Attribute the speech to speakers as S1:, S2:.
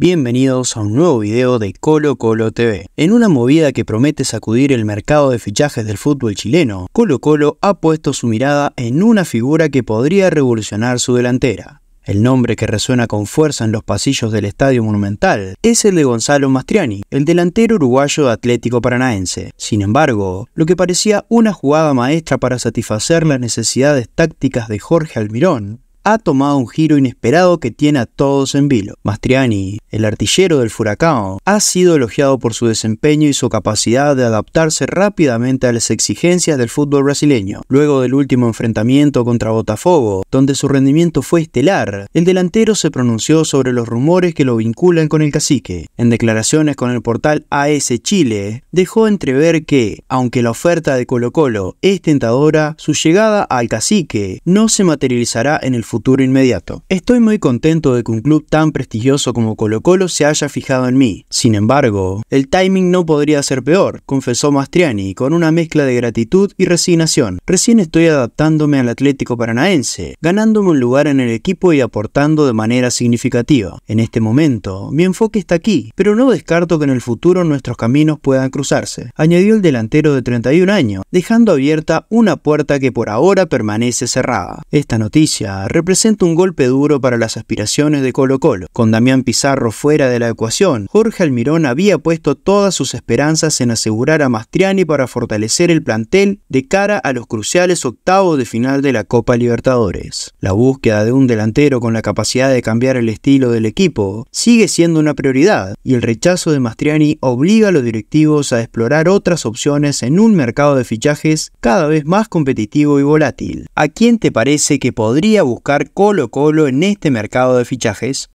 S1: Bienvenidos a un nuevo video de Colo Colo TV. En una movida que promete sacudir el mercado de fichajes del fútbol chileno, Colo Colo ha puesto su mirada en una figura que podría revolucionar su delantera. El nombre que resuena con fuerza en los pasillos del Estadio Monumental es el de Gonzalo Mastriani, el delantero uruguayo de Atlético Paranaense. Sin embargo, lo que parecía una jugada maestra para satisfacer las necesidades tácticas de Jorge Almirón, ha tomado un giro inesperado que tiene a todos en vilo. Mastriani, el artillero del Furacão, ha sido elogiado por su desempeño y su capacidad de adaptarse rápidamente a las exigencias del fútbol brasileño. Luego del último enfrentamiento contra Botafogo, donde su rendimiento fue estelar, el delantero se pronunció sobre los rumores que lo vinculan con el cacique. En declaraciones con el portal AS Chile, dejó entrever que, aunque la oferta de Colo Colo es tentadora, su llegada al cacique no se materializará en el futuro inmediato. Estoy muy contento de que un club tan prestigioso como Colo Colo se haya fijado en mí. Sin embargo, el timing no podría ser peor, confesó Mastriani, con una mezcla de gratitud y resignación. Recién estoy adaptándome al Atlético Paranaense, ganándome un lugar en el equipo y aportando de manera significativa. En este momento, mi enfoque está aquí, pero no descarto que en el futuro nuestros caminos puedan cruzarse, añadió el delantero de 31 años, dejando abierta una puerta que por ahora permanece cerrada. Esta noticia representa un golpe duro para las aspiraciones de Colo Colo. Con Damián Pizarro fuera de la ecuación, Jorge Almirón había puesto todas sus esperanzas en asegurar a Mastriani para fortalecer el plantel de cara a los cruciales octavos de final de la Copa Libertadores. La búsqueda de un delantero con la capacidad de cambiar el estilo del equipo sigue siendo una prioridad y el rechazo de Mastriani obliga a los directivos a explorar otras opciones en un mercado de fichajes cada vez más competitivo y volátil. ¿A quién te parece que podría buscar Colo Colo en este mercado de fichajes?